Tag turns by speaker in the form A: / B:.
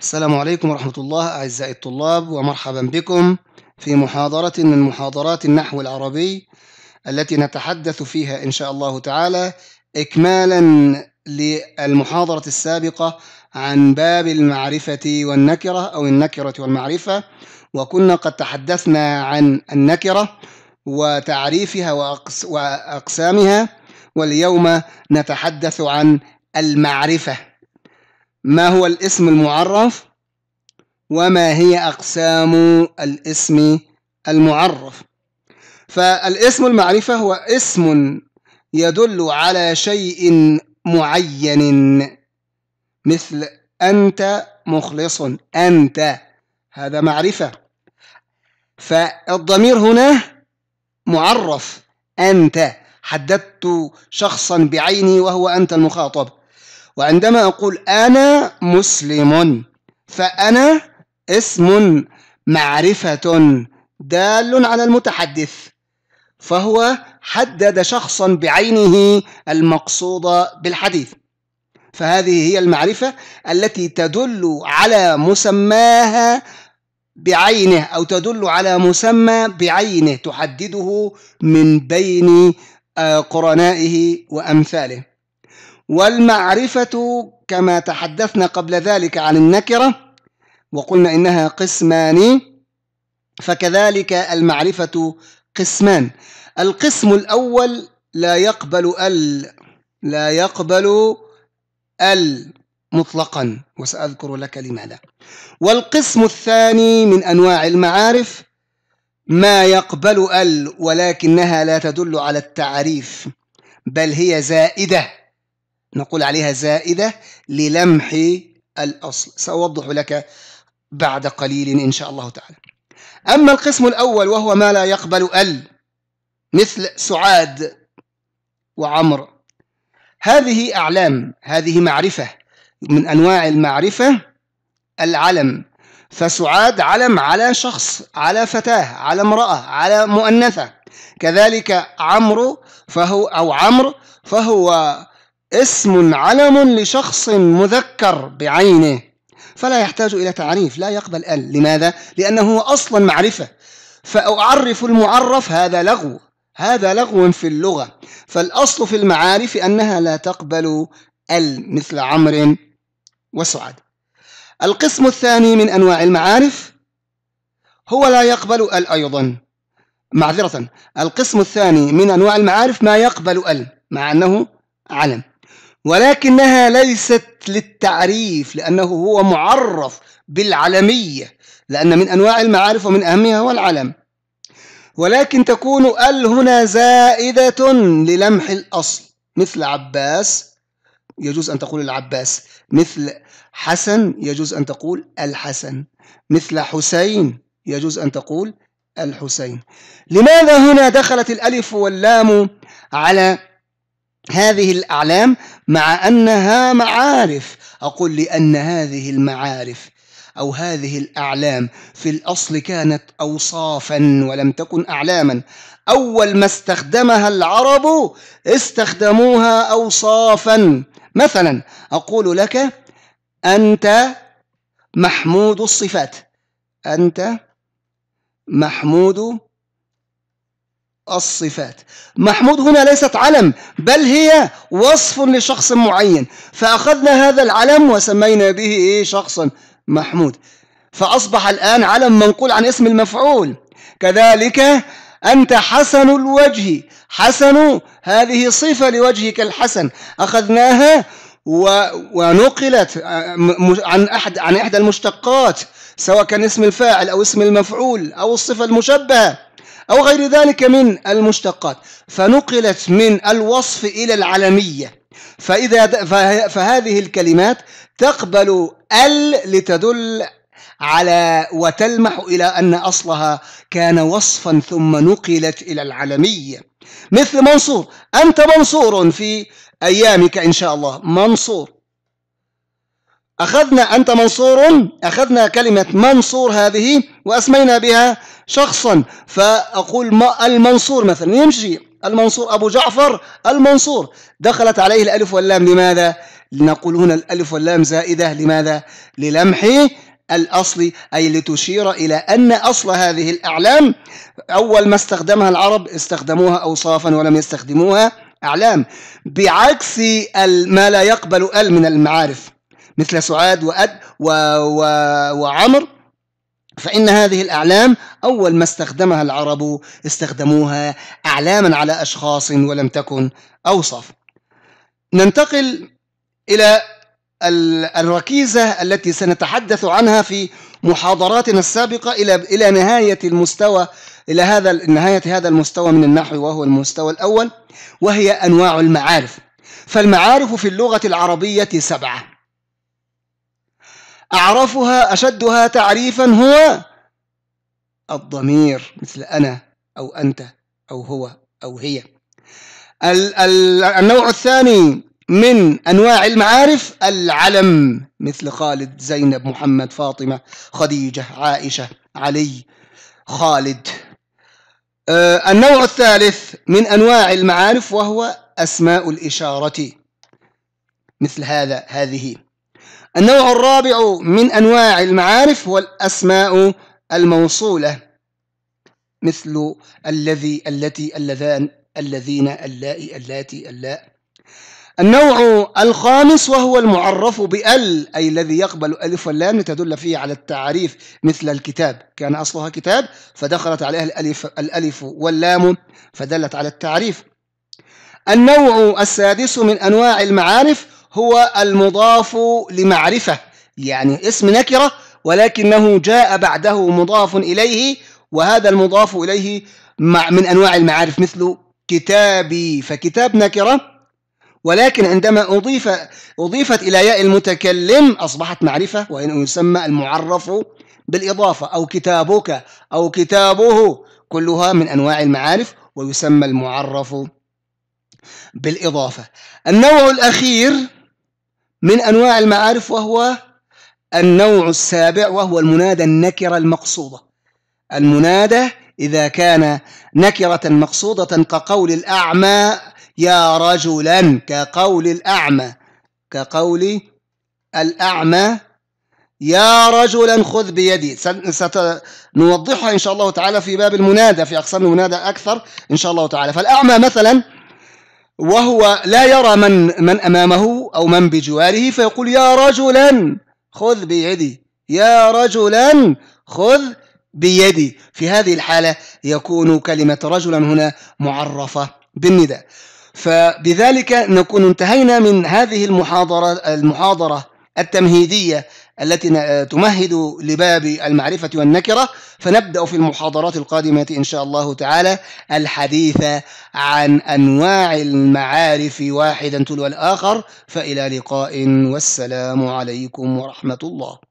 A: السلام عليكم ورحمة الله أعزائي الطلاب ومرحبا بكم في محاضرة من محاضرات النحو العربي التي نتحدث فيها إن شاء الله تعالى إكمالا للمحاضرة السابقة عن باب المعرفة والنكرة أو النكرة والمعرفة وكنا قد تحدثنا عن النكرة وتعريفها وأقسامها واليوم نتحدث عن المعرفة ما هو الاسم المعرف وما هي أقسام الاسم المعرف فالاسم المعرفة هو اسم يدل على شيء معين مثل أنت مخلص أنت هذا معرفة فالضمير هنا معرف أنت حددت شخصا بعيني وهو أنت المخاطب وعندما أقول أنا مسلم فأنا اسم معرفة دال على المتحدث فهو حدد شخصا بعينه المقصود بالحديث فهذه هي المعرفة التي تدل على مسماها بعينه أو تدل على مسمى بعينه تحدده من بين آه، قرنائه وأمثاله والمعرفة كما تحدثنا قبل ذلك عن النكرة وقلنا إنها قسمان فكذلك المعرفة قسمان القسم الأول لا يقبل ال لا يقبل ال مطلقا وسأذكر لك لماذا والقسم الثاني من أنواع المعارف ما يقبل ال ولكنها لا تدل على التعريف بل هي زائده نقول عليها زائدة للمح الأصل سأوضح لك بعد قليل إن شاء الله تعالى أما القسم الأول وهو ما لا يقبل ال مثل سعاد وعمر هذه أعلام هذه معرفة من أنواع المعرفة العلم فسعاد علم على شخص على فتاة على امرأة على مؤنثة كذلك عمرو فهو أو عمرو فهو اسم علم لشخص مذكر بعينه فلا يحتاج إلى تعريف لا يقبل ال لماذا؟ لأنه هو أصلا معرفة فأعرف المعرف هذا لغو هذا لغو في اللغة فالأصل في المعارف أنها لا تقبل ال مثل عمر وسعد القسم الثاني من أنواع المعارف هو لا يقبل ال أيضا معذرة القسم الثاني من أنواع المعارف ما يقبل ال مع أنه علم ولكنها ليست للتعريف لأنه هو معرف بالعلمية لأن من أنواع المعارف ومن أهمها هو العلم ولكن تكون ال هنا زائدة للمح الأصل مثل عباس يجوز أن تقول العباس مثل حسن يجوز أن تقول الحسن مثل حسين يجوز أن تقول الحسين لماذا هنا دخلت الألف واللام على هذه الأعلام مع أنها معارف أقول لأن هذه المعارف أو هذه الأعلام في الأصل كانت أوصافا ولم تكن أعلاما أول ما استخدمها العرب استخدموها أوصافا مثلا أقول لك أنت محمود الصفات أنت محمود الصفات محمود هنا ليست علم بل هي وصف لشخص معين فأخذنا هذا العلم وسمينا به إيه شخصا محمود فأصبح الآن علم منقول عن اسم المفعول كذلك أنت حسن الوجه حسن هذه صفة لوجهك الحسن أخذناها ونقلت آه، عن أحد عن إحدى المشتقات سواء كان اسم الفاعل أو اسم المفعول أو الصفة المشبهة أو غير ذلك من المشتقات فنقلت من الوصف إلى العلمية فإذا فهذه الكلمات تقبل ال لتدل على وتلمح إلى أن أصلها كان وصفا ثم نقلت إلى العلمية مثل منصور أنت منصور في أيامك إن شاء الله منصور أخذنا أنت منصور أخذنا كلمة منصور هذه وأسمينا بها شخصا فأقول ما المنصور مثلا يمشي المنصور أبو جعفر المنصور دخلت عليه الألف واللام لماذا؟ لنقول هنا الألف واللام زائدة لماذا؟ للمح الأصل أي لتشير إلى أن أصل هذه الأعلام أول ما استخدمها العرب استخدموها أوصافا ولم يستخدموها أعلام بعكس ما لا يقبل أل من المعارف مثل سعاد وأد و و وعمر فإن هذه الأعلام أول ما استخدمها العرب استخدموها أعلاما على أشخاص ولم تكن أوصف ننتقل إلى الركيزة التي سنتحدث عنها في محاضراتنا السابقة إلى إلى نهاية المستوى إلى هذا نهاية هذا المستوى من النحو وهو المستوى الأول وهي أنواع المعارف فالمعارف في اللغة العربية سبعة أعرفها أشدها تعريفا هو الضمير مثل أنا أو أنت أو هو أو هي ال ال النوع الثاني من أنواع المعارف العلم مثل خالد زينب محمد فاطمة خديجة عائشة علي خالد أه، النوع الثالث من أنواع المعارف وهو أسماء الإشارة مثل هذا هذه النوع الرابع من أنواع المعارف هو الأسماء الموصولة مثل الذي التي اللذان الذين اللائي اللاتي اللاء النوع الخامس وهو المعرف بأل أي الذي يقبل ألف واللام لتدل فيه على التعريف مثل الكتاب كان أصلها كتاب فدخلت عليها الألف, الألف واللام فدلت على التعريف النوع السادس من أنواع المعارف هو المضاف لمعرفة يعني اسم نكرة ولكنه جاء بعده مضاف إليه وهذا المضاف إليه من أنواع المعارف مثل كتابي فكتاب نكرة ولكن عندما أضيف أضيفت إلى ياء المتكلم أصبحت معرفة وإن يسمى المعرف بالإضافة أو كتابك أو كتابه كلها من أنواع المعارف ويسمى المعرف بالإضافة النوع الأخير من أنواع المعارف وهو النوع السابع وهو المنادى النكرة المقصودة المنادى إذا كان نكرة مقصودة كقول الأعمى يا رجلا كقول الأعمى كقول الأعمى يا رجلا خذ بيدي سنوضحها إن شاء الله تعالى في باب المنادى في أقسام المنادى أكثر إن شاء الله تعالى فالأعمى مثلا وهو لا يرى من من امامه او من بجواره فيقول يا رجلا خذ بيدي يا رجلا خذ بيدي في هذه الحاله يكون كلمه رجلا هنا معرفه بالنداء فبذلك نكون انتهينا من هذه المحاضره المحاضره التمهيديه التي تمهد لباب المعرفة والنكرة فنبدأ في المحاضرات القادمة إن شاء الله تعالى الحديث عن أنواع المعارف واحدا تلو الآخر فإلى لقاء والسلام عليكم ورحمة الله